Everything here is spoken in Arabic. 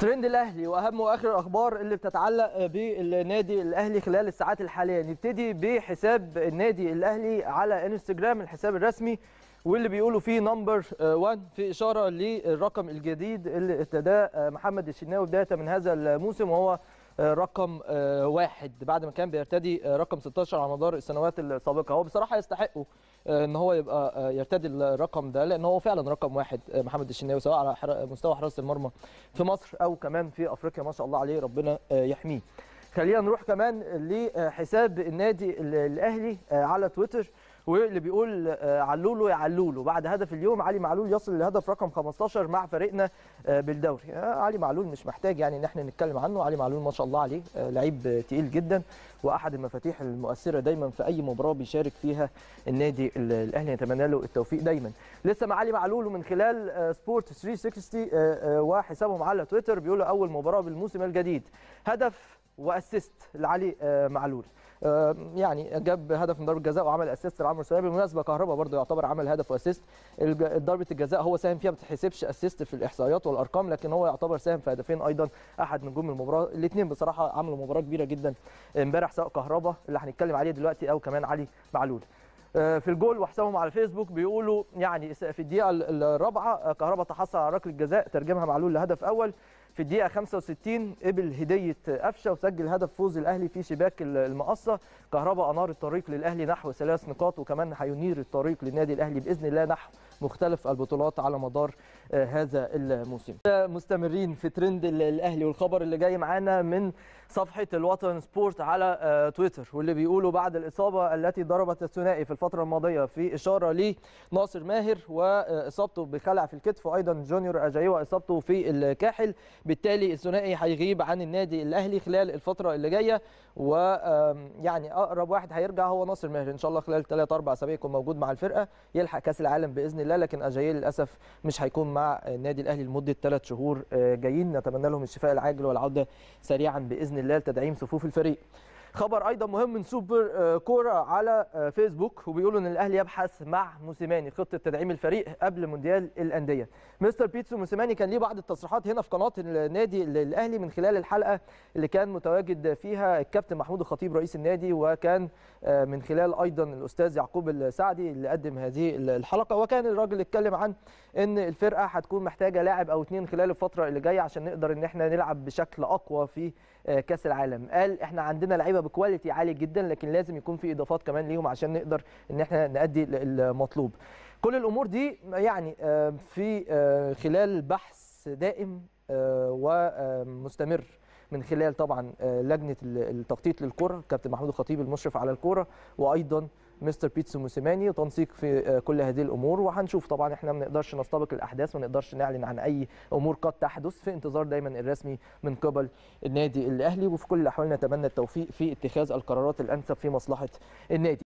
ترند الاهلي واهم واخر الاخبار اللي بتتعلق بالنادي الاهلي خلال الساعات الحاليه نبتدي بحساب النادي الاهلي على انستجرام الحساب الرسمي واللي بيقولوا فيه نمبر 1 في اشاره للرقم الجديد اللي ابتداه محمد الشناوي بدايه من هذا الموسم وهو آه، رقم آه، واحد بعد ما كان بيرتدي آه، رقم 16 على مدار السنوات السابقه هو بصراحه يستحقه ان هو يبقى يرتدي الرقم ده لان هو فعلا رقم واحد محمد الشناوي سواء على مستوى حراسه المرمى في مصر او كمان في افريقيا ما شاء الله عليه ربنا يحميه خلينا نروح كمان لحساب النادي الاهلي على تويتر واللي بيقول آه، علولو يا علولو بعد هدف اليوم علي معلول يصل لهدف رقم 15 مع فريقنا آه، بالدوري آه، علي معلول مش محتاج يعني ان احنا نتكلم عنه علي معلول ما شاء الله عليه لعيب تقيل جدا واحد المفاتيح المؤثره دايما في اي مباراه بيشارك فيها النادي الاهلي نتمنى له التوفيق دايما لسه مع علي معلول ومن خلال سبورت 360 وحسابهم على تويتر بيقولوا اول مباراه بالموسم الجديد هدف واسيست لعلي آه، معلول يعني جاب هدف من ضربه جزاء وعمل اسيست لعمرو سلامه بالمناسبه كهربا برضه يعتبر عمل هدف واسيست ضربه الجزاء هو ساهم فيها ما بتحسبش اسيست في الاحصائيات والارقام لكن هو يعتبر ساهم في هدفين ايضا احد نجوم المباراه الاثنين بصراحه عملوا مباراه كبيره جدا امبارح سواء كهربا اللي هنتكلم عليه دلوقتي او كمان علي معلول آه، في الجول وحسابهم على الفيسبوك بيقولوا يعني في الدقيقه الرابعه آه، كهربا تحصل على ركله جزاء ترجمها معلول لهدف اول في الدقيقه 65 قبل هديه قفشه وسجل هدف فوز الاهلي في شباك المقصه كهربا انار الطريق للاهلي نحو ثلاث نقاط وكمان هينير الطريق للنادي الاهلي باذن الله نحو مختلف البطولات على مدار آه، هذا الموسم آه، مستمرين في ترند الاهلي والخبر اللي جاي معانا من صفحه الوطن سبورت على آه، تويتر واللي بيقولوا بعد الاصابه التي ضربت الثنائي في الفتره الماضيه في اشاره لناصر ناصر ماهر واصابته بخلع في الكتف وايضا جونيور اجايوا اصابته في الكاحل بالتالي الثنائي هيغيب عن النادي الاهلي خلال الفتره اللي جايه ويعني اقرب واحد هيرجع هو ناصر ماهر ان شاء الله خلال 3 4 اسابيع يكون موجود مع الفرقه يلحق كاس العالم باذن الله لكن اجايل للاسف مش هيكون مع النادي الاهلي لمده 3 شهور آه، جايين نتمنى لهم الشفاء العاجل والعوده سريعا باذن الله لتدعيم صفوف الفريق خبر ايضا مهم من سوبر آه، كوره على آه، فيسبوك وبيقولوا ان الاهلي يبحث مع موسيماني خطه تدعيم الفريق قبل مونديال الانديه مستر بيتسو موسيماني كان ليه بعض التصريحات هنا في قناه النادي الاهلي من خلال الحلقه اللي كان متواجد فيها الكابتن محمود الخطيب رئيس النادي وكان آه، من خلال ايضا الاستاذ يعقوب السعدي اللي قدم هذه الحلقه وكان الراجل اتكلم عن ان الفرقه هتكون محتاجه لاعب او اثنين خلال الفتره اللي جايه عشان نقدر ان احنا نلعب بشكل اقوى في كاس العالم قال احنا عندنا لعيبه هيبقى بكواليتي عالي جدا لكن لازم يكون في اضافات كمان ليهم عشان نقدر ان احنا نادي المطلوب كل الامور دي يعني آه، في آه، خلال بحث دائم آه، ومستمر من خلال طبعا آه، لجنه التخطيط للكره كابتن محمود الخطيب المشرف على الكوره وايضا مستر بيتسو موسيماني وتنسيق في آه، كل هذه الامور وهنشوف طبعا احنا ما نقدرش نستبق الاحداث ما نقدرش نعلن عن اي امور قد تحدث في انتظار دايما الرسمي من قبل النادي الاهلي وفي كل الاحوال نتمنى التوفيق في اتخاذ القرارات الانسب في مصلحه النادي